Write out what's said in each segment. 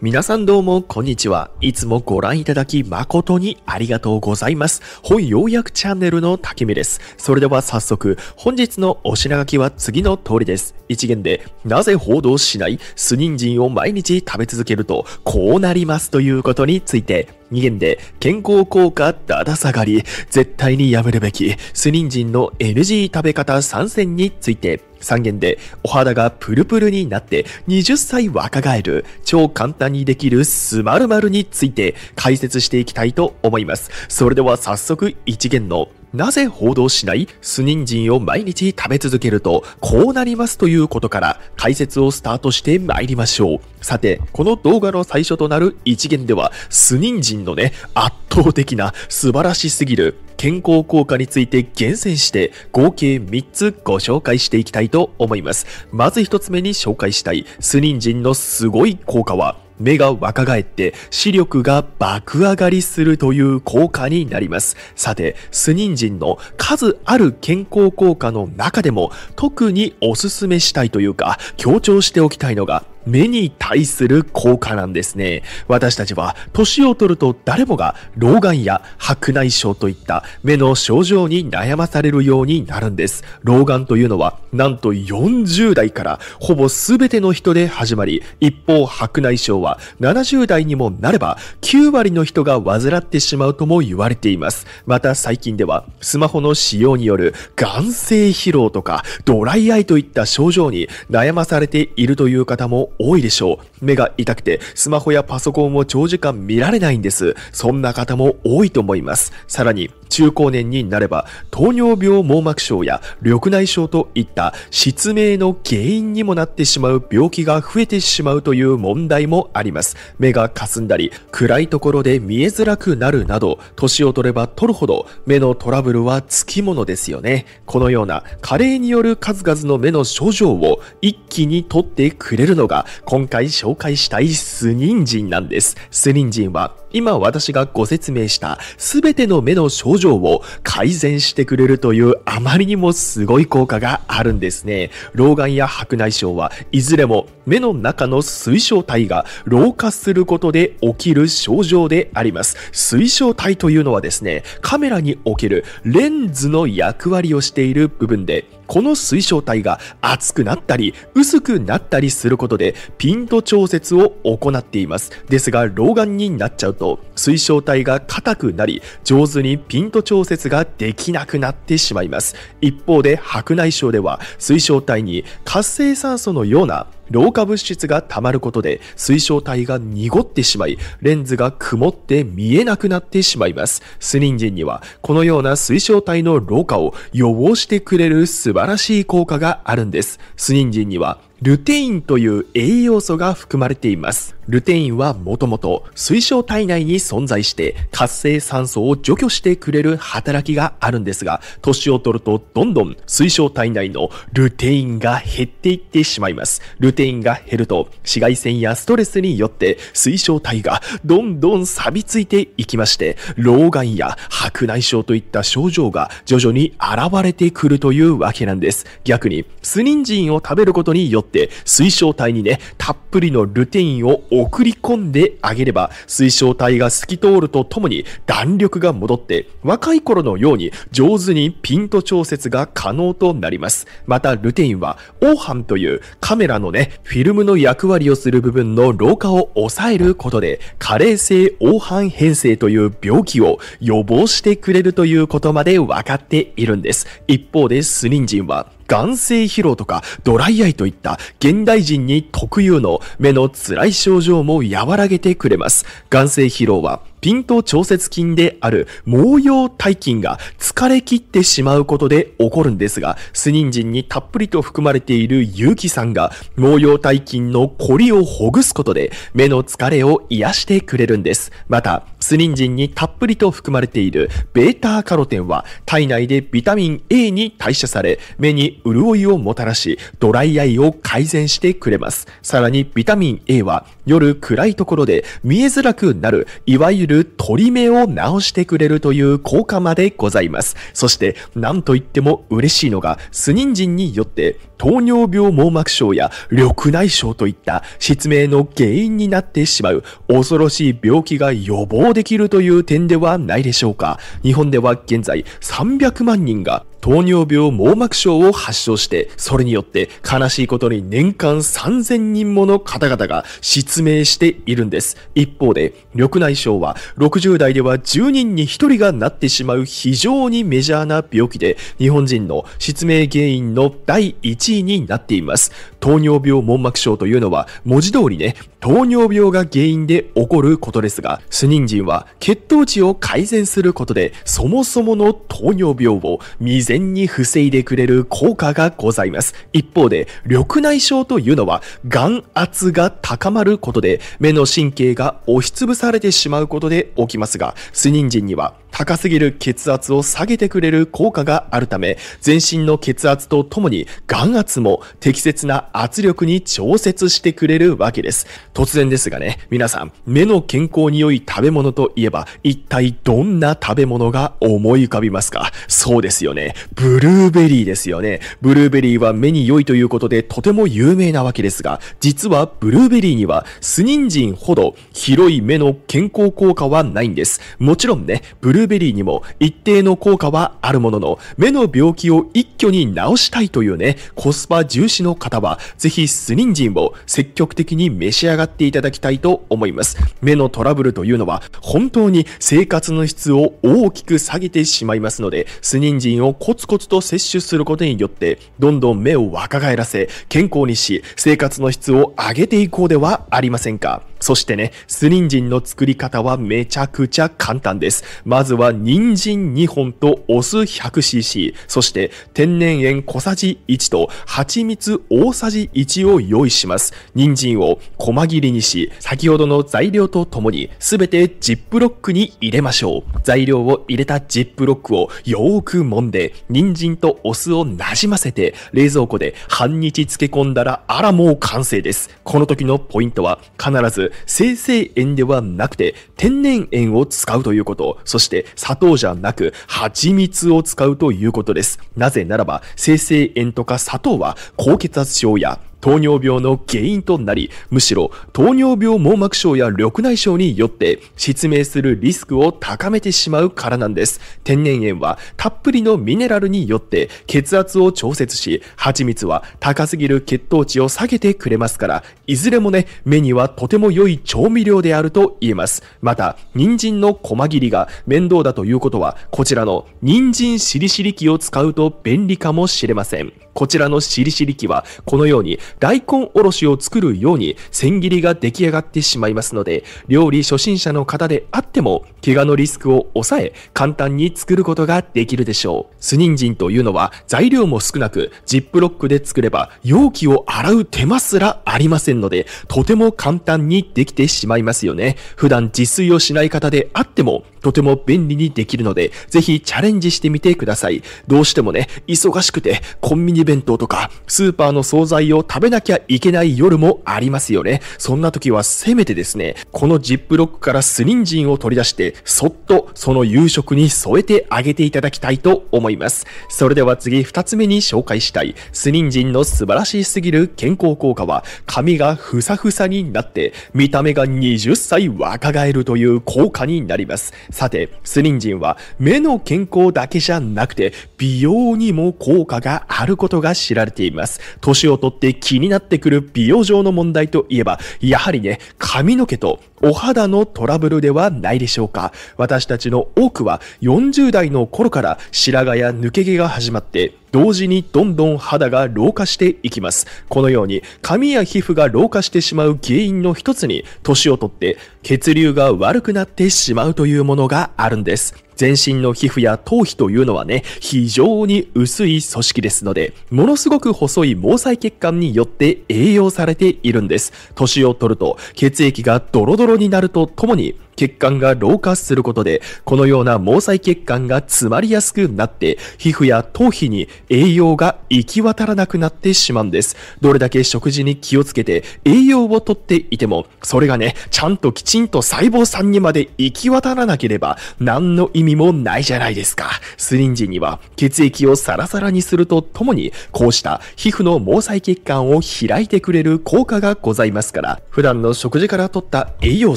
皆さんどうも、こんにちは。いつもご覧いただき誠にありがとうございます。本要約チャンネルの竹目です。それでは早速、本日のお品書きは次の通りです。一元で、なぜ報道しない、スニンジンを毎日食べ続けると、こうなりますということについて、2件で健康効果だだ下がり、絶対にやめるべきスニンジンの NG 食べ方参戦について、3件でお肌がプルプルになって20歳若返る超簡単にできるスマルマルについて解説していきたいと思います。それでは早速1件のなぜ報道しないスニンジンを毎日食べ続けるとこうなりますということから解説をスタートして参りましょう。さて、この動画の最初となる一元ではスニンジンのね、圧倒的な素晴らしすぎる健康効果について厳選して合計3つご紹介していきたいと思います。まず1つ目に紹介したいスニンジンのすごい効果は目が若返って視力が爆上がりするという効果になります。さて、スニンジンの数ある健康効果の中でも特におすすめしたいというか強調しておきたいのが目に対する効果なんですね。私たちは年を取ると誰もが老眼や白内障といった目の症状に悩まされるようになるんです。老眼というのはなんと40代からほぼ全ての人で始まり、一方白内障は70代にもなれば9割の人が患ってしまうとも言われています。また最近ではスマホの使用による眼性疲労とかドライアイといった症状に悩まされているという方も多いでしょう。目が痛くて、スマホやパソコンを長時間見られないんです。そんな方も多いと思います。さらに、中高年になれば、糖尿病網膜症や緑内障といった失明の原因にもなってしまう病気が増えてしまうという問題もあります。目が霞んだり、暗いところで見えづらくなるなど、年を取れば取るほど目のトラブルはつきものですよね。このような加齢による数々の目の症状を一気に取ってくれるのがは、今回紹介したいスニンジンなんです。スニンジンは、今私がご説明したすべての目の症状を改善してくれるというあまりにもすごい効果があるんですね。老眼や白内障はいずれも目の中の水晶体が老化することで起きる症状であります。水晶体というのはですね、カメラにおけるレンズの役割をしている部分で、この水晶体が厚くなったり薄くなったりすることでピント調節を行っています。ですが老眼になっちゃうと水晶体が硬くなり上手にピント調節ができなくなってしまいます。一方で白内障では水晶体に活性酸素のような老化物質が溜まることで水晶体が濁ってしまい、レンズが曇って見えなくなってしまいます。スニンジンにはこのような水晶体の老化を予防してくれる素晴らしい効果があるんです。スニンジンにはルテインという栄養素が含まれています。ルテインはもともと水晶体内に存在して活性酸素を除去してくれる働きがあるんですが、年を取るとどんどん水晶体内のルテインが減っていってしまいます。ルテインが減ると紫外線やストレスによって水晶体がどんどん錆びついていきまして、老眼や白内障といった症状が徐々に現れてくるというわけなんです。逆に、スニンジンを食べることによって水晶体にね、たっぷりのルテインを送り込んであげれば、水晶体が透き通るとともに弾力が戻って、若い頃のように上手にピント調節が可能となります。また、ルテインは、オーハンというカメラのね、フィルムの役割をする部分の老化を抑えることで、加齢性黄斑変性という病気を予防してくれるということまで分かっているんです。一方で、スニンジンは、眼性疲労とかドライアイといった現代人に特有の目の辛い症状も和らげてくれます。眼性疲労はピント調節筋である毛様体筋が疲れ切ってしまうことで起こるんですが、スニンジンにたっぷりと含まれている有機酸が毛様体筋のコリをほぐすことで目の疲れを癒してくれるんです。また、スニンジンにたっぷりと含まれているベータカロテンは体内でビタミン A に代謝され、目に潤いをもたらし、ドライアイを改善してくれます。さらにビタミン A は夜暗いところで見えづらくなる、いわゆるる取目を直してくれるという効果までございます。そして、なんといっても嬉しいのが、スニンジンによって、糖尿病網膜症や緑内障といった失明の原因になってしまう恐ろしい病気が予防できるという点ではないでしょうか。日本では現在300万人が糖尿病網膜症を発症して、それによって悲しいことに年間3000人もの方々が失明しているんです。一方で、緑内障は60代では10人に1人がなってしまう非常にメジャーな病気で、日本人の失明原因の第1位になっています。糖尿病網膜症というのは文字通りね、糖尿病が原因で起こることですが、スニンジンは血糖値を改善することで、そもそもの糖尿病を未然に防いでくれる効果がございます。一方で、緑内障というのは、眼圧が高まることで、目の神経が押しつぶされてしまうことで起きますが、スニンジンには高すぎる血圧を下げてくれる効果があるため、全身の血圧とともに眼圧も適切な圧力に調節してくれるわけです。突然ですがね、皆さん、目の健康に良い食べ物といえば、一体どんな食べ物が思い浮かびますかそうですよね。ブルーベリーですよね。ブルーベリーは目に良いということで、とても有名なわけですが、実はブルーベリーには、スニンジンほど広い目の健康効果はないんです。もちろんね、ブルーベリーにも一定の効果はあるものの、目の病気を一挙に治したいというね、コスパ重視の方は、ぜひスニンジンを積極的に召し上ががっていただきたいと思います。目のトラブルというのは本当に生活の質を大きく下げてしまいますので、スニンジンをコツコツと摂取することによって、どんどん目を若返らせ、健康にし、生活の質を上げていこうではありませんか。そしてね、スリンジンの作り方はめちゃくちゃ簡単です。まずは人参2本とお酢 100cc、そして天然塩小さじ1と蜂蜜大さじ1を用意します。人参を細切りにし、先ほどの材料とともにすべてジップロックに入れましょう。材料を入れたジップロックをよーく揉んで、人参とお酢をなじませて、冷蔵庫で半日漬け込んだら、あらもう完成です。この時のポイントは必ず生成塩ではなくて天然塩を使うということ、そして砂糖じゃなく蜂蜜を使うということです。なぜならば生成塩とか砂糖は高血圧症や糖尿病の原因となり、むしろ糖尿病網膜症や緑内障によって失明するリスクを高めてしまうからなんです。天然塩はたっぷりのミネラルによって血圧を調節し、蜂蜜は高すぎる血糖値を下げてくれますから、いずれもね、目にはとても良い調味料であると言えます。また、人参の細切りが面倒だということは、こちらの人参しりしり器を使うと便利かもしれません。こちらのしりしり器は、このように大根おろしを作るように千切りが出来上がってしまいますので、料理初心者の方であっても、怪我のリスクを抑え、簡単に作ることができるでしょう。酢人参というのは、材料も少なく、ジップロックで作れば、容器を洗う手間すらありませんので、とても簡単にできてしまいますよね。普段自炊をしない方であっても、とても便利にできるので、ぜひチャレンジしてみてください。どうしてもね、忙しくて、コンビニ弁当とか、スーパーの惣菜を食べなきゃいけない夜もありますよね。そんな時はせめてですね、このジップロックからスニンジンを取り出して、そっとその夕食に添えてあげていただきたいと思います。それでは次2つ目に紹介したい、スニンジンの素晴らしすぎる健康効果は、髪がふさふさになって、見た目が20歳若返るという効果になります。さて、スリンジンは目の健康だけじゃなくて美容にも効果があることが知られています。年をとって気になってくる美容上の問題といえば、やはりね、髪の毛とお肌のトラブルではないでしょうか。私たちの多くは40代の頃から白髪や抜け毛が始まって、同時にどんどん肌が老化していきます。このように髪や皮膚が老化してしまう原因の一つに、年をとって血流が悪くなってしまうというものがあるんです。全身の皮膚や頭皮というのはね、非常に薄い組織ですので、ものすごく細い毛細血管によって栄養されているんです。年を取ると血液がドロドロになるとともに、血管が老化することで、このような毛細血管が詰まりやすくなって、皮膚や頭皮に栄養が行き渡らなくなってしまうんです。どれだけ食事に気をつけて栄養をとっていても、それがね、ちゃんときちんきちんと細胞さんにまで行き渡らなければ何の意味もないじゃないですか。スリンジには血液をサラサラにするとともに、こうした皮膚の毛細血管を開いてくれる効果がございますから、普段の食事から取った栄養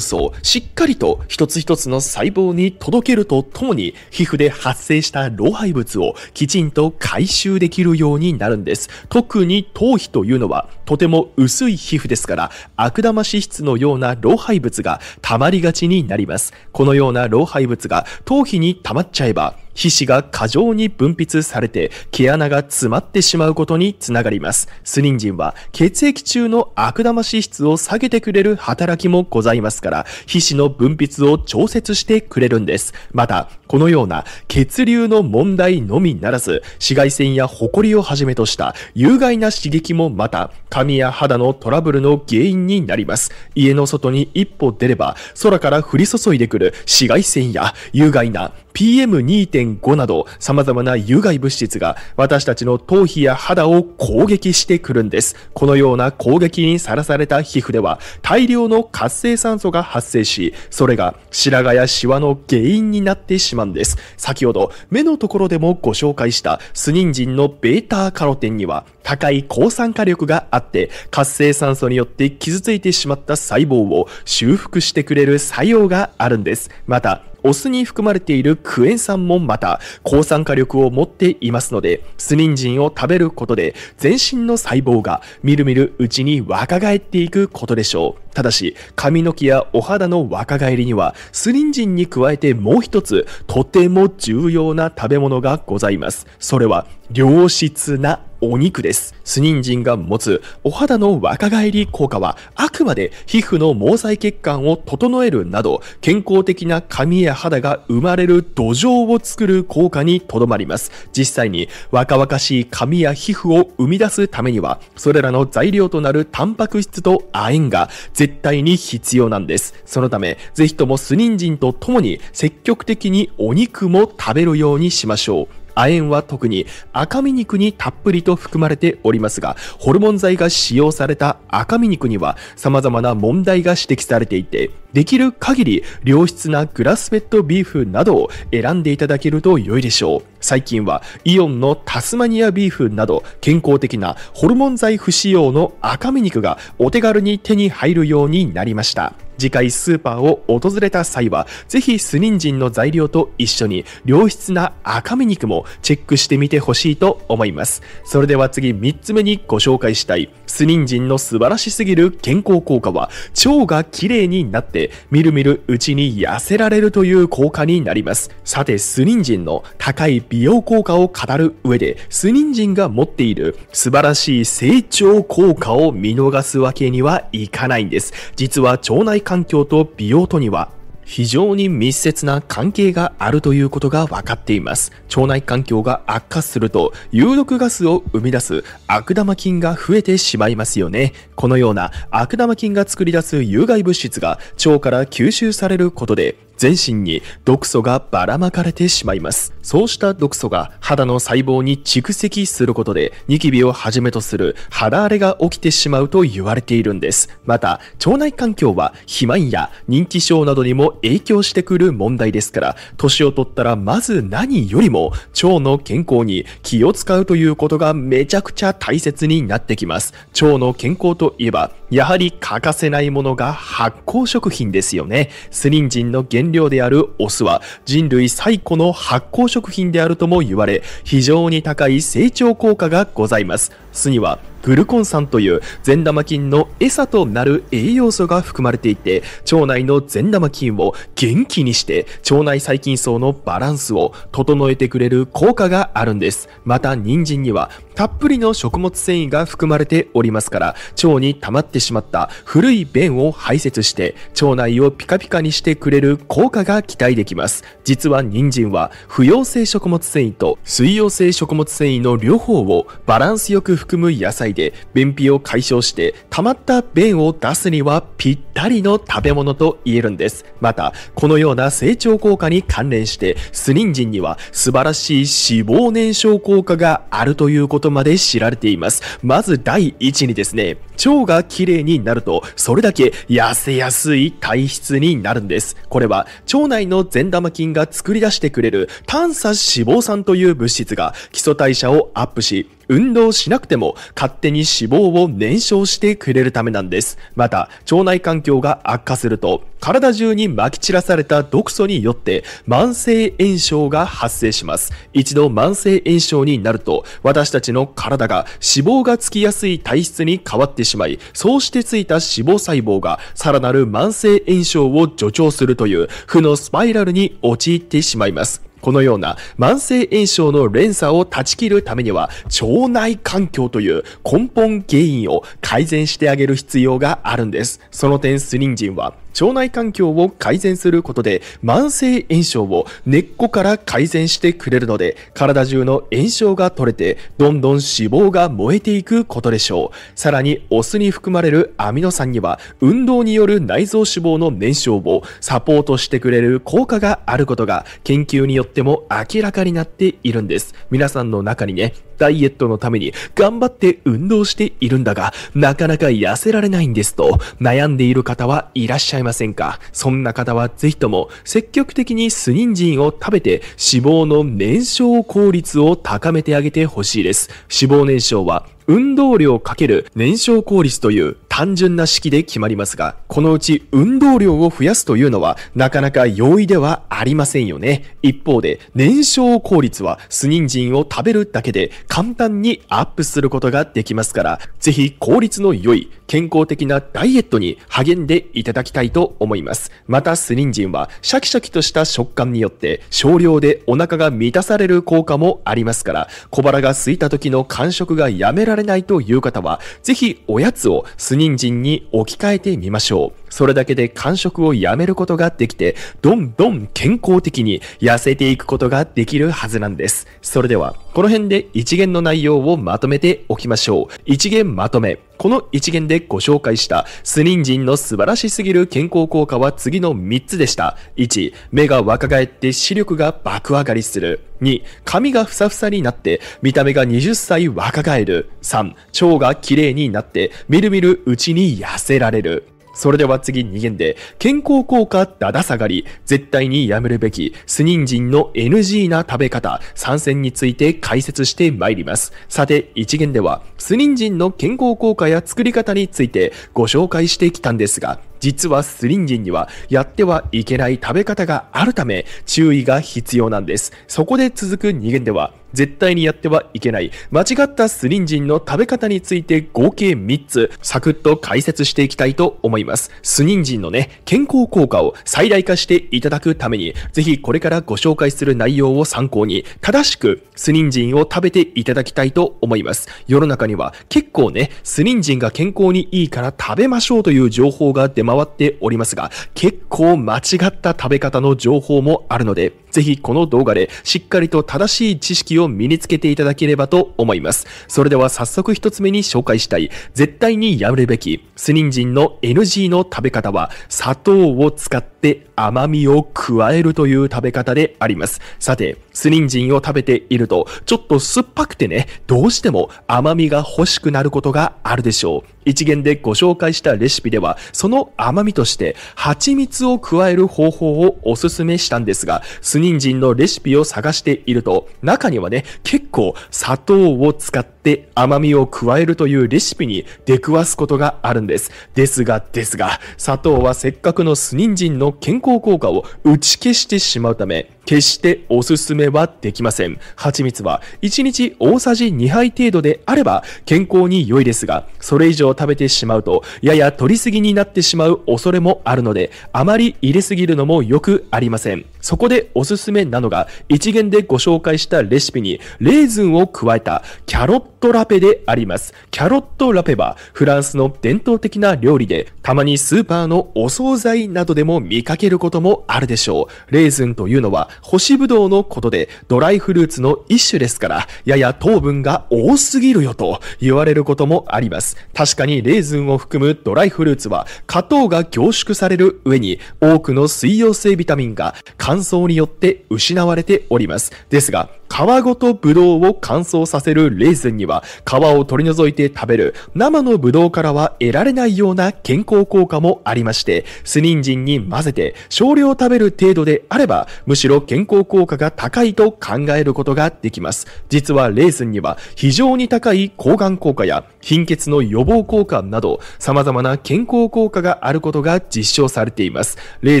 素をしっかりと一つ一つの細胞に届けるとともに、皮膚で発生した老廃物をきちんと回収できるようになるんです。特に頭皮というのはとても薄い皮膚ですから、悪玉脂質のような老廃物が溜まりがちになります。このような老廃物が頭皮に溜まっちゃえば、皮脂が過剰に分泌されて毛穴が詰まってしまうことにつながります。スニンジンは血液中の悪玉脂質を下げてくれる働きもございますから、皮脂の分泌を調節してくれるんです。また、このような血流の問題のみならず、紫外線やホコリをはじめとした有害な刺激もまた、髪や肌のトラブルの原因になります。家の外に一歩出れば、空から降り注いでくる紫外線や有害な PM2.5 など様々な有害物質が私たちの頭皮や肌を攻撃してくるんです。このような攻撃にさらされた皮膚では大量の活性酸素が発生し、それが白髪やシワの原因になってしまうんです。先ほど目のところでもご紹介したスニンジンの β カロテンには高い抗酸化力があって活性酸素によって傷ついてしまった細胞を修復してくれる作用があるんです。また、お酢に含まれているクエン酸もまた抗酸化力を持っていますので、スリンジンを食べることで全身の細胞がみるみるうちに若返っていくことでしょう。ただし、髪の毛やお肌の若返りには、スリンジンに加えてもう一つ、とても重要な食べ物がございます。それは、良質なお肉です。スニンジンが持つお肌の若返り効果はあくまで皮膚の毛細血管を整えるなど健康的な髪や肌が生まれる土壌を作る効果にとどまります。実際に若々しい髪や皮膚を生み出すためにはそれらの材料となるタンパク質と亜鉛が絶対に必要なんです。そのためぜひともスニンジンとともに積極的にお肉も食べるようにしましょう。亜鉛は特に赤身肉にたっぷりと含まれておりますが、ホルモン剤が使用された赤身肉には様々な問題が指摘されていて、できる限り良質なグラスフェッドビーフなどを選んでいただけると良いでしょう。最近はイオンのタスマニアビーフなど健康的なホルモン剤不使用の赤身肉がお手軽に手に入るようになりました。次回スーパーを訪れた際は、ぜひスニンジンの材料と一緒に良質な赤身肉もチェックしてみてほしいと思います。それでは次3つ目にご紹介したい、スニンジンの素晴らしすぎる健康効果は、腸が綺麗になって、みるみるうちに痩せられるという効果になります。さて、スニンジンの高い美容効果を語る上で、スニンジンが持っている素晴らしい成長効果を見逃すわけにはいかないんです。実は腸内環境と美容とには非常に密接な関係があるということが分かっています。腸内環境が悪化すると有毒ガスを生み出す悪玉菌が増えてしまいますよね。このような悪玉菌が作り出す有害物質が腸から吸収されることで全身に毒素がばらまかれてしまいます。そうした毒素が肌の細胞に蓄積することで、ニキビをはじめとする肌荒れが起きてしまうと言われているんです。また、腸内環境は肥満や認知症などにも影響してくる問題ですから、年を取ったらまず何よりも腸の健康に気を使うということがめちゃくちゃ大切になってきます。腸の健康といえば、やはり欠かせないものが発酵食品ですよね。スリンジンの原原料であるお酢は人類最古の発酵食品であるとも言われ、非常に高い成長効果がございます。酢にはグルコン酸という善玉菌の餌となる栄養素が含まれていて、腸内の善玉菌を元気にして、腸内細菌層のバランスを整えてくれる効果があるんです。また、人参にはたっぷりの食物繊維が含まれておりますから、腸に溜まってしまった古い便を排泄して、腸内をピカピカにしてくれる効果が期待できます。実は人参は、不溶性食物繊維と水溶性食物繊維の両方をバランスよく含む野菜で便秘を解消して溜まった便を出すにはぴったりの食べ物と言えるんです。また、このような成長効果に関連して、スリンジンには素晴らしい脂肪燃焼効果があるということまで知られています。まず第一にですね、腸が綺麗になると、それだけ痩せやすい体質になるんです。これは、腸内の善玉菌が作り出してくれる炭鎖脂肪酸という物質が基礎代謝をアップし、運動しなくても勝手に脂肪を燃焼してくれるためなんです。また、腸内環境が悪化すると、体中に撒き散らされた毒素によって慢性炎症が発生します。一度慢性炎症になると、私たちの体が脂肪がつきやすい体質に変わってしまい、そうしてついた脂肪細胞がさらなる慢性炎症を助長するという負のスパイラルに陥ってしまいます。このような慢性炎症の連鎖を断ち切るためには腸内環境という根本原因を改善してあげる必要があるんです。その点スリンジンは腸内環境を改善することで慢性炎症を根っこから改善してくれるので体中の炎症が取れてどんどん脂肪が燃えていくことでしょうさらにお酢に含まれるアミノ酸には運動による内臓脂肪の燃焼をサポートしてくれる効果があることが研究によっても明らかになっているんです皆さんの中にねダイエットのために頑張って運動しているんだが、なかなか痩せられないんですと悩んでいる方はいらっしゃいませんかそんな方はぜひとも積極的にスニンジンを食べて脂肪の燃焼効率を高めてあげてほしいです。脂肪燃焼は運動量かける燃焼効率という単純な式で決まりますが、このうち運動量を増やすというのはなかなか容易ではありませんよね。一方で燃焼効率はスニンジンを食べるだけで簡単にアップすることができますから、ぜひ効率の良い健康的なダイエットに励んでいただきたいと思います。また、スリンジンはシャキシャキとした食感によって少量でお腹が満たされる効果もありますから、小腹が空いた時の感触がやめられないという方は、ぜひおやつをスニンジンに置き換えてみましょう。それだけで感食をやめることができて、どんどん健康的に痩せていくことができるはずなんです。それでは、この辺で一元の内容をまとめておきましょう。一元まとめ。この一元でご紹介したスニンジンの素晴らしすぎる健康効果は次の3つでした。1、目が若返って視力が爆上がりする。2、髪がふさふさになって見た目が20歳若返る。3、腸が綺麗になってみるみるうちに痩せられる。それでは次2限で、健康効果だだ下がり、絶対にやめるべき、スニンジンの NG な食べ方、参戦について解説してまいります。さて、1限では、スニンジンの健康効果や作り方についてご紹介してきたんですが、実はスリンジンにはやってはいけない食べ方があるため注意が必要なんです。そこで続く2限では絶対にやってはいけない間違ったスリンジンの食べ方について合計3つサクッと解説していきたいと思います。スリンジンのね、健康効果を最大化していただくためにぜひこれからご紹介する内容を参考に正しくスリンジンを食べていただきたいと思います。世の中には結構ね、スリンジンが健康にいいから食べましょうという情報が出ます回っておりますが、結構間違った食べ方の情報もあるので、ぜひこの動画でしっかりと正しい知識を身につけていただければと思います。それでは早速一つ目に紹介したい、絶対にやるべき、スニンジンの NG の食べ方は、砂糖を使って甘みを加えるという食べ方であります。さて、スニンジンを食べていると、ちょっと酸っぱくてね、どうしても甘みが欲しくなることがあるでしょう。一元でご紹介したレシピでは、その甘みとして、蜂蜜を加える方法をおすすめしたんですが、ス人参のレシピを探していると、中にはね、結構砂糖を使っって甘みを加えるというレシピに出くわすことがあるんです。ですが、ですが、砂糖はせっかくの酢人参の健康効果を打ち消してしまうため、決しておすすめはできません。蜂蜜は1日大さじ2杯程度であれば健康に良いですが、それ以上食べてしまうと、やや取りすぎになってしまう恐れもあるので、あまり入れすぎるのもよくありません。そこでおすすめなのが、一元でご紹介したレシピにレーズンを加えたキャロットトラペであります。キャロットラペはフランスの伝統的な料理で、たまにスーパーのお惣菜などでも見かけることもあるでしょう。レーズンというのは干しぶどうのことで、ドライフルーツの一種ですから、やや糖分が多すぎるよと言われることもあります。確かにレーズンを含むドライフルーツは、果糖が凝縮される上に、多くの水溶性ビタミンが乾燥によって失われております。ですが、皮ごとブドウを乾燥させるレーズンには皮を取り除いて食べる生のブドウからは得られないような健康効果もありましてスニンジンに混ぜて少量食べる程度であればむしろ健康効果が高いと考えることができます実はレーズンには非常に高い抗がん効果や貧血の予防効果など様々な健康効果があることが実証されていますレー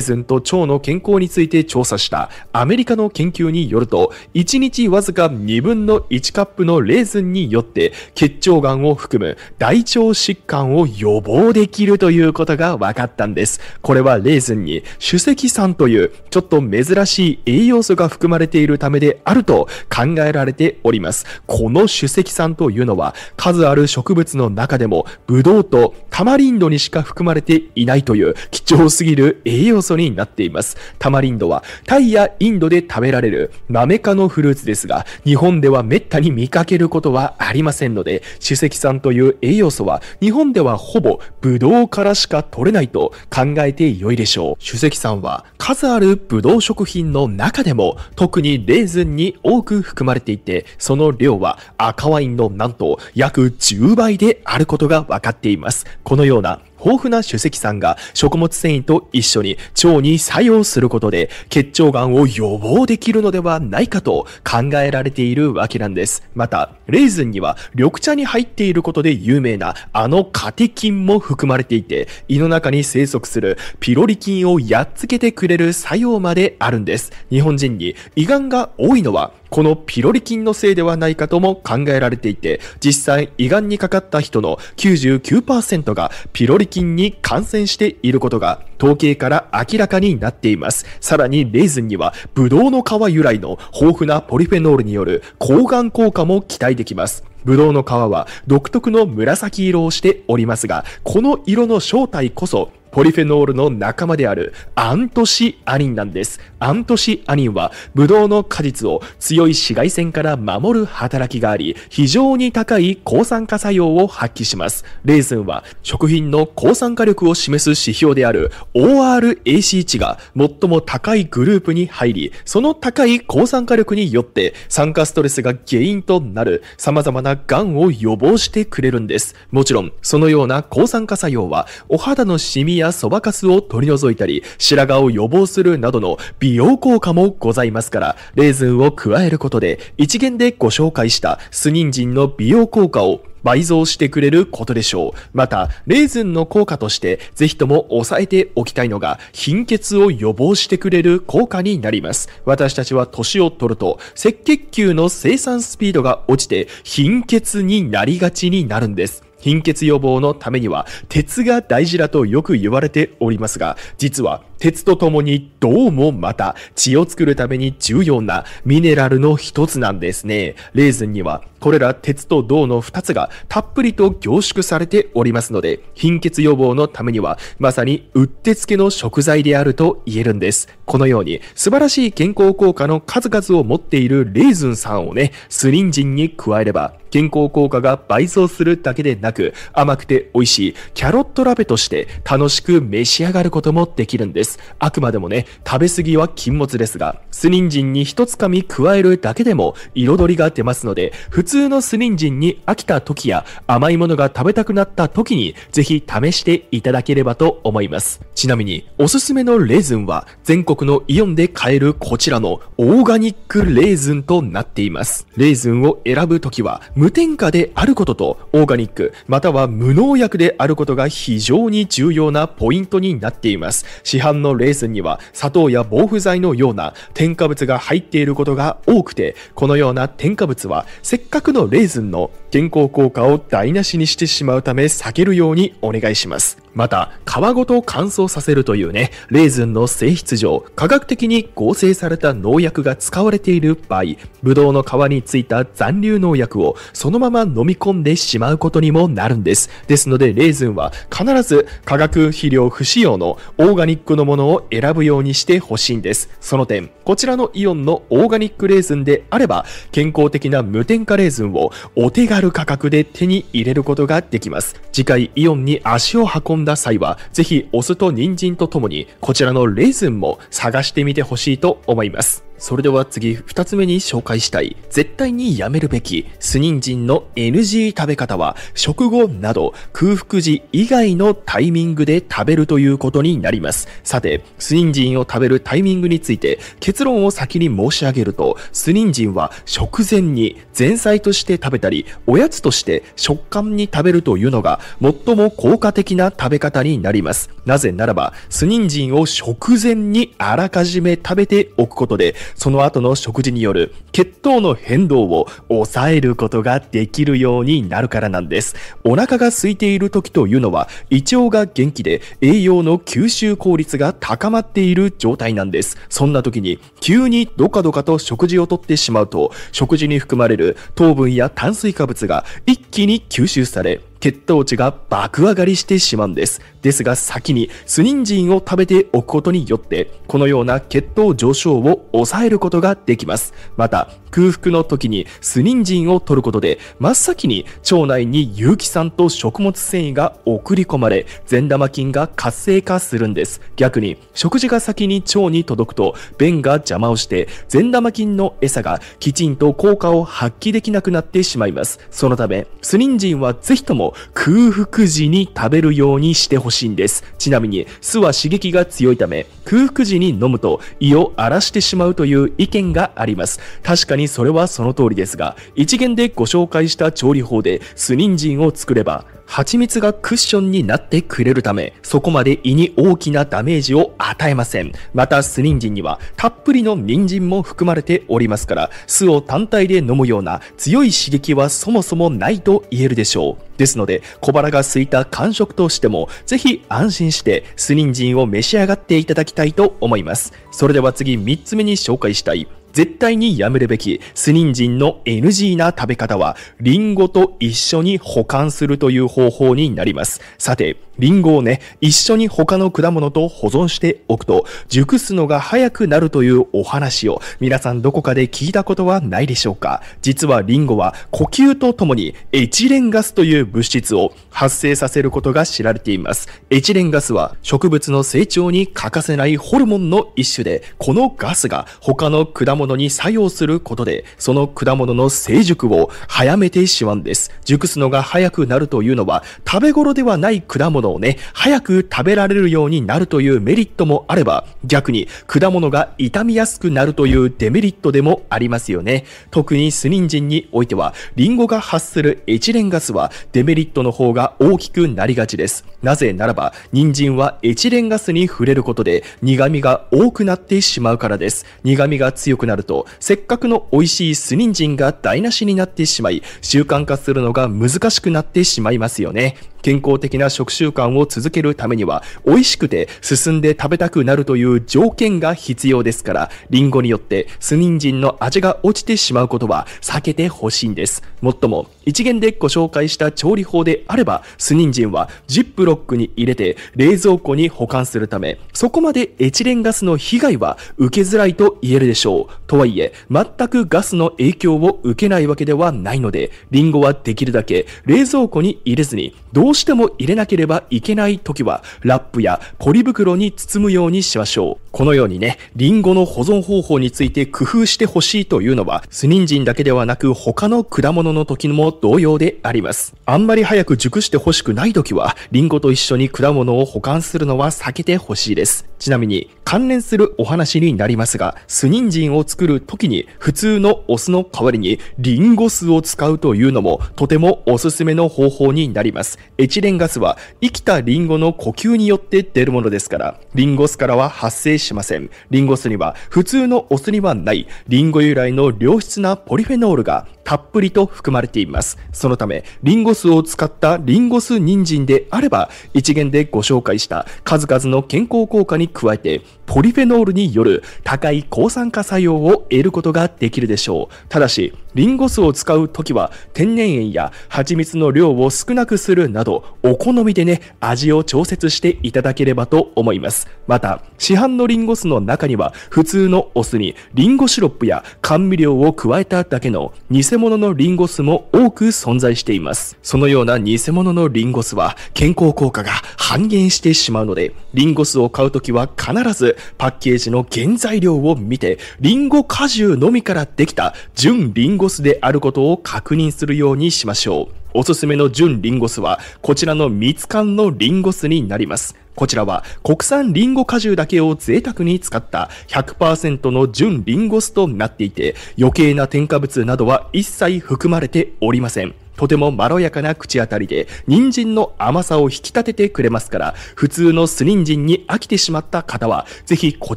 ズンと腸の健康について調査したアメリカの研究によると1日わずか2分の1カップのレーズンによって結腸がんを含む大腸疾患を予防できるということが分かったんです。これはレーズンに主石酸というちょっと珍しい栄養素が含まれているためであると考えられております。この主石酸というのは数ある植物の中でもブドウとタマリンドにしか含まれていないという貴重すぎる栄養素になっています。タマリンドはタイやインドで食べられるマメ科のフルーツです。ですが、日本では滅多に見かけることはありませんので、主石酸という栄養素は日本ではほぼブドウからしか取れないと考えて良いでしょう。主石酸は数あるブドウ食品の中でも特にレーズンに多く含まれていて、その量は赤ワインのなんと約10倍であることが分かっています。このような豊富な主石酸が食物繊維と一緒に腸に作用することで結腸がんを予防できるのではないかと考えられているわけなんです。また、レーズンには緑茶に入っていることで有名なあのカテキンも含まれていて、胃の中に生息するピロリ菌をやっつけてくれる作用まであるんです。日本人に胃がんが多いのはこのピロリ菌のせいではないかとも考えられていて、実際胃がんにかかった人の99%がピロリ菌に感染していることが統計から明らかになっています。さらにレーズンにはブドウの皮由来の豊富なポリフェノールによる抗がん効果も期待できます。ブドウの皮は独特の紫色をしておりますが、この色の正体こそポリフェノールの仲間であるアントシアニンなんです。アントシアニンは、ブドウの果実を強い紫外線から守る働きがあり、非常に高い抗酸化作用を発揮します。レーズンは、食品の抗酸化力を示す指標である ORAC 値が最も高いグループに入り、その高い抗酸化力によって、酸化ストレスが原因となる様々な癌を予防してくれるんです。もちろん、そのような抗酸化作用は、お肌のシミややそばかすを取り除いたり、白髪を予防するなどの美容効果もございますから、レーズンを加えることで、一元でご紹介したスニンジンの美容効果を倍増してくれることでしょう。また、レーズンの効果として、ぜひとも押さえておきたいのが、貧血を予防してくれる効果になります。私たちは年を取ると、赤血球の生産スピードが落ちて、貧血になりがちになるんです。貧血予防のためには鉄が大事だとよく言われておりますが、実は鉄とともにどうもまた血を作るために重要なミネラルの一つなんですね。レーズンにはこれら鉄と銅の2つがたっぷりと凝縮されておりますので、貧血予防のためにはまさにうってつけの食材であると言えるんです。このように素晴らしい健康効果の数々を持っているレーズンさんをね、スリンジンに加えれば健康効果が倍増するだけでなく甘くて美味しいキャロットラペとして楽しく召し上がることもできるんです。。あくまでもね、食べ過ぎは禁物ですが、酢人参に一つかみ加えるだけでも彩りが出ますので、普通の酢人参に飽きた時や甘いものが食べたくなった時に、ぜひ試していただければと思います。ちなみに、おすすめのレーズンは、全国のイオンで買えるこちらのオーガニックレーズンとなっています。レーズンを選ぶ時は、無添加であることと、オーガニック、または無農薬であることが非常に重要なポイントになっています。市販のレースには砂糖や防腐剤のような添加物が入っていることが多くて、このような添加物はせっかくのレーズンの健康効果を台無しにしてしまうため避けるようにお願いします。また、皮ごと乾燥させるというね、レーズンの性質上、科学的に合成された農薬が使われている場合、ブドウの皮についた残留農薬をそのまま飲み込んでしまうことにもなるんです。ですので、レーズンは必ず化学肥料不使用のオーガニックのものを選ぶようにしてほしいんです。その点、こちらのイオンのオーガニックレーズンであれば、健康的な無添加レーズンをお手軽価格で手に入れることができます。次回、イオンに足を運んだ際は、ぜひお酢と人参とともに、こちらのレーズンも探してみてほしいと思います。それでは次、二つ目に紹介したい。絶対にやめるべき、スニンジンの NG 食べ方は、食後など空腹時以外のタイミングで食べるということになります。さて、スニンジンを食べるタイミングについて、結論を先に申し上げると、スニンジンは食前に前菜として食べたり、おやつとして食感に食べるというのが、最も効果的な食べ方になります。なぜならば、スニンジンを食前にあらかじめ食べておくことで、その後の食事による血糖の変動を抑えることができるようになるからなんです。お腹が空いている時というのは、胃腸が元気で栄養の吸収効率が高まっている状態なんです。そんな時に、急にドカドカと食事をとってしまうと、食事に含まれる糖分や炭水化物が一気に吸収され、血糖値が爆上がりしてしまうんです。ですが先にスニンジンを食べておくことによって、このような血糖上昇を抑えることができます。また、空腹の時にスニンジンを取ることで、真っ先に腸内に有機酸と食物繊維が送り込まれ、善玉菌が活性化するんです。逆に、食事が先に腸に届くと、便が邪魔をして、善玉菌の餌がきちんと効果を発揮できなくなってしまいます。そのため、スニンジンはぜひとも空腹時に食べるようにしてほしいんです。ちなみに、酢は刺激が強いため、空腹時に飲むと胃を荒らしてしまうという意見があります。確かににそれはその通りですが、一元でご紹介した調理法で酢人参を作れば、蜂蜜がクッションになってくれるため、そこまで胃に大きなダメージを与えません。また、酢人参にはたっぷりの人参も含まれておりますから、酢を単体で飲むような強い刺激はそもそもないと言えるでしょう。ですので、小腹が空いた感触としても、ぜひ安心して酢人参を召し上がっていただきたいと思います。それでは次3つ目に紹介したい絶対にやめるべきスニンジンの NG な食べ方は、リンゴと一緒に保管するという方法になります。さて、リンゴをね、一緒に他の果物と保存しておくと、熟すのが早くなるというお話を、皆さんどこかで聞いたことはないでしょうか実はリンゴは呼吸とともにエチレンガスという物質を発生させることが知られています。エチレンガスは植物の成長に欠かせないホルモンの一種で、このガスが他の果物に作用することで、その果物の成熟を早めてしまうんです。熟すのが早くなるというのは、食べ頃ではない果物物をね、早く食べられるようになるというメリットもあれば、逆に果物が傷みやすくなるというデメリットでもありますよね。特にスニンジンにおいては、リンゴが発するエチレンガスはデメリットの方が大きくなりがちです。なぜならば、人参はエチレンガスに触れることで苦味が多くなってしまうからです。苦味が強くなると、せっかくの美味しいスニンジンが台無しになってしまい、習慣化するのが難しくなってしまいますよね。健康的な食習慣を続けるためには、美味しくて進んで食べたくなるという条件が必要ですから、リンゴによって酢人参の味が落ちてしまうことは避けてほしいんです。もっとも、一元でご紹介した調理法であれば、酢人参はジップロックに入れて冷蔵庫に保管するため、そこまでエチレンガスの被害は受けづらいと言えるでしょう。とはいえ、全くガスの影響を受けないわけではないので、リンゴはできるだけ冷蔵庫に入れずにどうしても入れなければいけない時は、ラップやポリ袋に包むようにしましょう。このようにね、リンゴの保存方法について工夫してほしいというのは、スニンジンだけではなく他の果物の時も同様であります。あんまり早く熟してほしくない時は、リンゴと一緒に果物を保管するのは避けてほしいです。ちなみに、関連するお話になりますが、スニンジンを作る時に普通のお酢の代わりにリンゴ酢を使うというのもとてもおすすめの方法になります。エチレンガスは生きたリンゴの呼吸によって出るものですから、リンゴ酢からは発生しません。リンゴ酢には普通のお酢にはない、リンゴ由来の良質なポリフェノールがたっぷりと含まれています。そのため、リンゴ酢を使ったリンゴ酢人参であれば、一元でご紹介した数々の健康効果に加えて、ポリフェノールによる高い抗酸化作用を得ることができるでしょう。ただし、リンゴ酢を使うときは、天然塩や蜂蜜の量を少なくするなど、お好みでね、味を調節していただければと思います。また、市販のリンゴ酢の中には、普通のお酢にリンゴシロップや甘味料を加えただけの偽物物のリンゴ酢も多く存在しています。そのような偽物のリンゴ酢は健康効果が半減してしまうので、リンゴ酢を買うときは必ずパッケージの原材料を見て、リンゴ果汁のみからできた純リンゴ酢であることを確認するようにしましょう。おすすめの純リンゴ酢は、こちらの蜜缶のリンゴ酢になります。こちらは国産リンゴ果汁だけを贅沢に使った100%の純リンゴ酢となっていて余計な添加物などは一切含まれておりません。とてもまろやかな口当たりで人参の甘さを引き立ててくれますから普通の酢人参に飽きてしまった方はぜひこ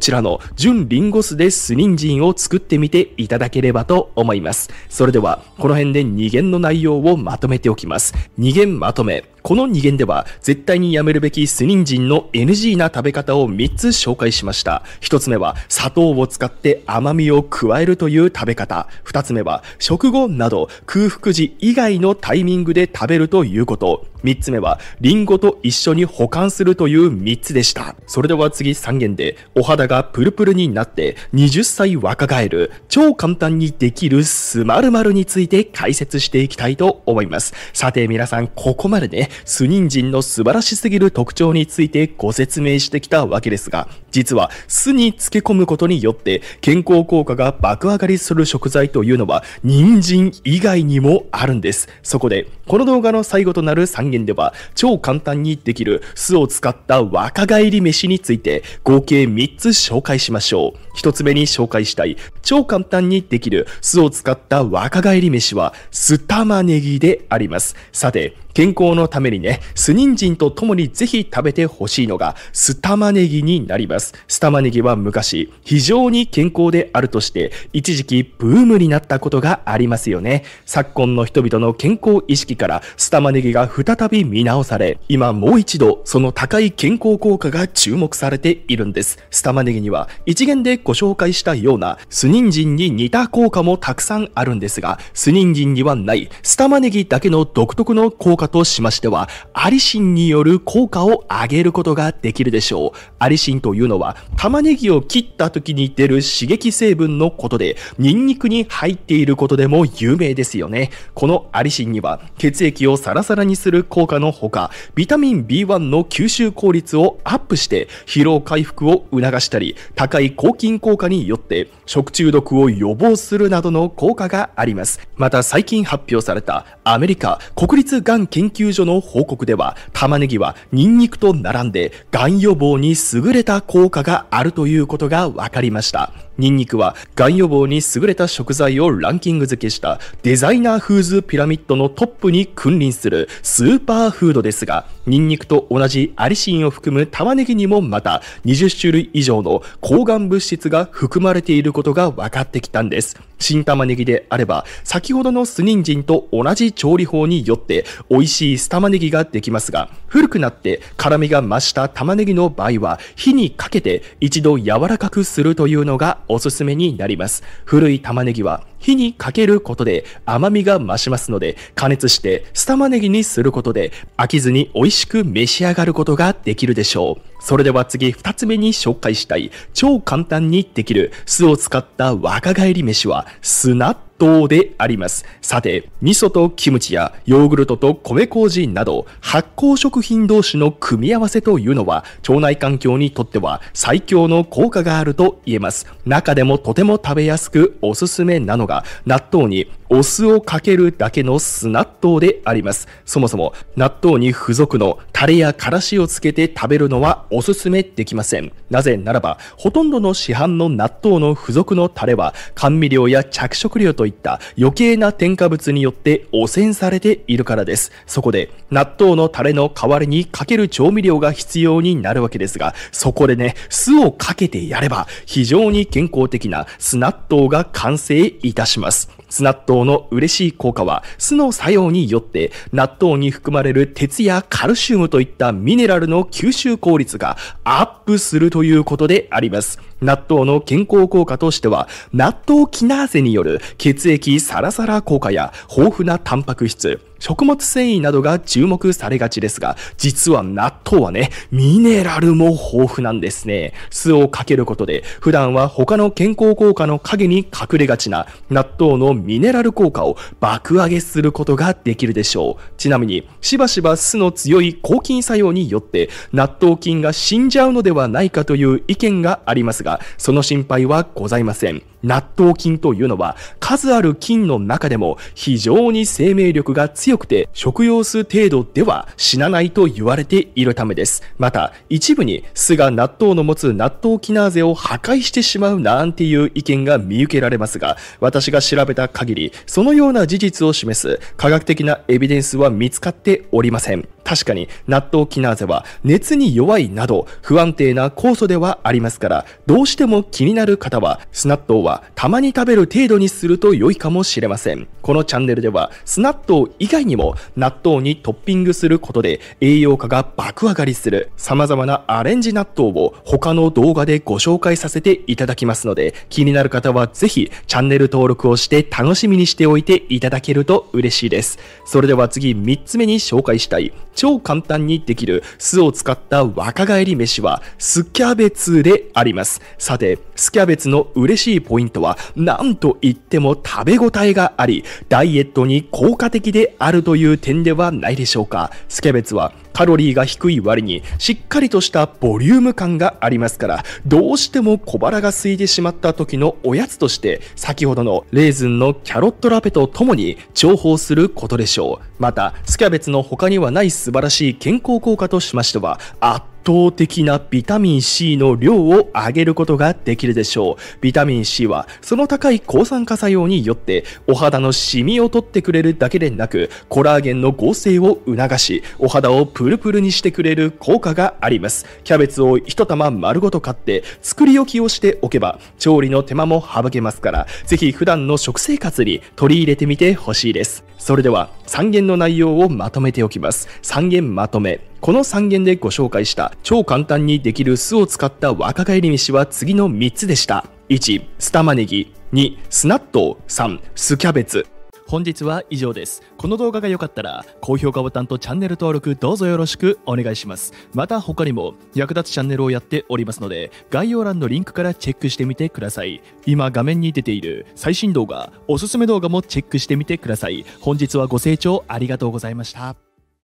ちらの純リンゴ酢で酢人参を作ってみていただければと思いますそれではこの辺で2元の内容をまとめておきます2元まとめこの2限では絶対にやめるべきスニンジンの NG な食べ方を3つ紹介しました。1つ目は砂糖を使って甘みを加えるという食べ方。2つ目は食後など空腹時以外のタイミングで食べるということ。3つ目は、リンゴと一緒に保管するという3つでした。それでは次3件で、お肌がプルプルになって20歳若返る、超簡単にできるスマルマルについて解説していきたいと思います。さて皆さん、ここまでね、スニンジンの素晴らしすぎる特徴についてご説明してきたわけですが、実は酢に漬け込むことによって健康効果が爆上がりする食材というのは人参以外にもあるんです。そこで、この動画の最後となる3言では超簡単にできる酢を使った若返り飯について合計3つ紹介しましょう。一つ目に紹介したい、超簡単にできる酢を使った若返り飯は、酢玉ねぎであります。さて、健康のためにね、酢人参とともにぜひ食べてほしいのが、酢玉ねぎになります。酢玉ねぎは昔、非常に健康であるとして、一時期ブームになったことがありますよね。昨今の人々の健康意識から、酢玉ねぎが再び見直され、今もう一度、その高い健康効果が注目されているんです。酢玉ねぎには、一元でご紹介したような、スニンジンに似た効果もたくさんあるんですが、スニンジンにはない、スタマネギだけの独特の効果としましては、アリシンによる効果を上げることができるでしょう。アリシンというのは、玉ねぎを切った時に出る刺激成分のことで、ニンニクに入っていることでも有名ですよね。このアリシンには、血液をサラサラにする効果のほか、ビタミン B1 の吸収効率をアップして、疲労回復を促したり、高い抗菌健康化によって食中毒を予防するなどの効果があります。また最近発表されたアメリカ国立がん研究所の報告では、玉ねぎはニンニクと並んでがん予防に優れた効果があるということが分かりました。ニンニクはがん予防に優れた食材をランキング付けしたデザイナーフーズピラミッドのトップに君臨するスーパーフードですが、ニンニクと同じアリシンを含む玉ねぎにもまた20種類以上の抗がん物質が含まれていることが分かってきたんです。新玉ねぎであれば、先ほどのスニンジンと同じ調理法によって、美味しい酢玉ねぎができますが、古くなって辛みが増した玉ねぎの場合は、火にかけて一度柔らかくするというのがおすすめになります。古い玉ねぎは火にかけることで甘みが増しますので、加熱して酢玉ねぎにすることで飽きずに美味しく召し上がることができるでしょう。それでは次2つ目に紹介したい超簡単にできる酢を使った若返り飯は砂当であります。さて、味噌とキムチやヨーグルトと米麹など発酵食品同士の組み合わせというのは腸内環境にとっては最強の効果があると言えます。中でもとても食べやすくおすすめなのが納豆にお酢をかけるだけの酢納豆であります。そもそも納豆に付属のタレやからしをつけて食べるのはおすすめできません。なぜならば、ほとんどの市販の納豆の付属のタレは甘味料や着色料といった余計な添加物によって汚染されているからです。そこで納豆のタレの代わりにかける調味料が必要になるわけですが、そこでね、酢をかけてやれば非常に健康的な酢納豆が完成いたします。酢納豆の嬉しい効果は、酢の作用によって、納豆に含まれる鉄やカルシウムといったミネラルの吸収効率がアップするということであります。納豆の健康効果としては、納豆キナーゼによる血液サラサラ効果や豊富なタンパク質、食物繊維などが注目されがちですが、実は納豆はね、ミネラルも豊富なんですね。酢をかけることで、普段は他の健康効果の影に隠れがちな納豆のミネラル効果を爆上げすることができるでしょう。ちなみに、しばしば酢の強い抗菌作用によって、納豆菌が死んじゃうのではないかという意見がありますが、が、その心配はございません。納豆菌というのは数ある菌の中でも非常に生命力が強くて食用数程度では死なないと言われているためです。また一部に巣が納豆の持つ納豆キナーゼを破壊してしまうなんていう意見が見受けられますが私が調べた限りそのような事実を示す科学的なエビデンスは見つかっておりません。確かに納豆キナーゼは熱に弱いなど不安定な酵素ではありますからどうしても気になる方はスナットはたまに食べる程度にすると良いかもしれません。このチャンネルではスナッ豆以外にも納豆にトッピングすることで栄養価が爆上がりする様々なアレンジ納豆を他の動画でご紹介させていただきますので気になる方はぜひチャンネル登録をして楽しみにしておいていただけると嬉しいです。それでは次3つ目に紹介したい超簡単にできる酢を使った若返り飯はスキャベツであります。さて、スキャベツの嬉しいポイントポイントは、なんといっても食べ応えがあり、ダイエットに効果的であるという点ではないでしょうか。スケベツはカロリーが低い割にしっかりとしたボリューム感がありますから、どうしても小腹が空いてしまった時のおやつとして、先ほどのレーズンのキャロットラペとともに重宝することでしょう。また、スキャベツの他にはない素晴らしい健康効果としましては、圧倒的なビタミン C の量を上げることができるでしょう。ビタミン C はその高い抗酸化作用によってお肌のシミを取ってくれるだけでなくコラーゲンの合成を促しお肌をプルプルにしてくれる効果があります。キャベツを一玉丸ごと買って作り置きをしておけば調理の手間も省けますからぜひ普段の食生活に取り入れてみてほしいです。それでは3元の内容をまとめておきます。3元まとめ。この3言でご紹介した超簡単にできる酢を使った若返り飯は次の3つでした。1、酢玉ねぎ。2、酢納豆。3、酢キャベツ。本日は以上です。この動画が良かったら、高評価ボタンとチャンネル登録どうぞよろしくお願いします。また他にも役立つチャンネルをやっておりますので、概要欄のリンクからチェックしてみてください。今画面に出ている最新動画、おすすめ動画もチェックしてみてください。本日はご清聴ありがとうございました。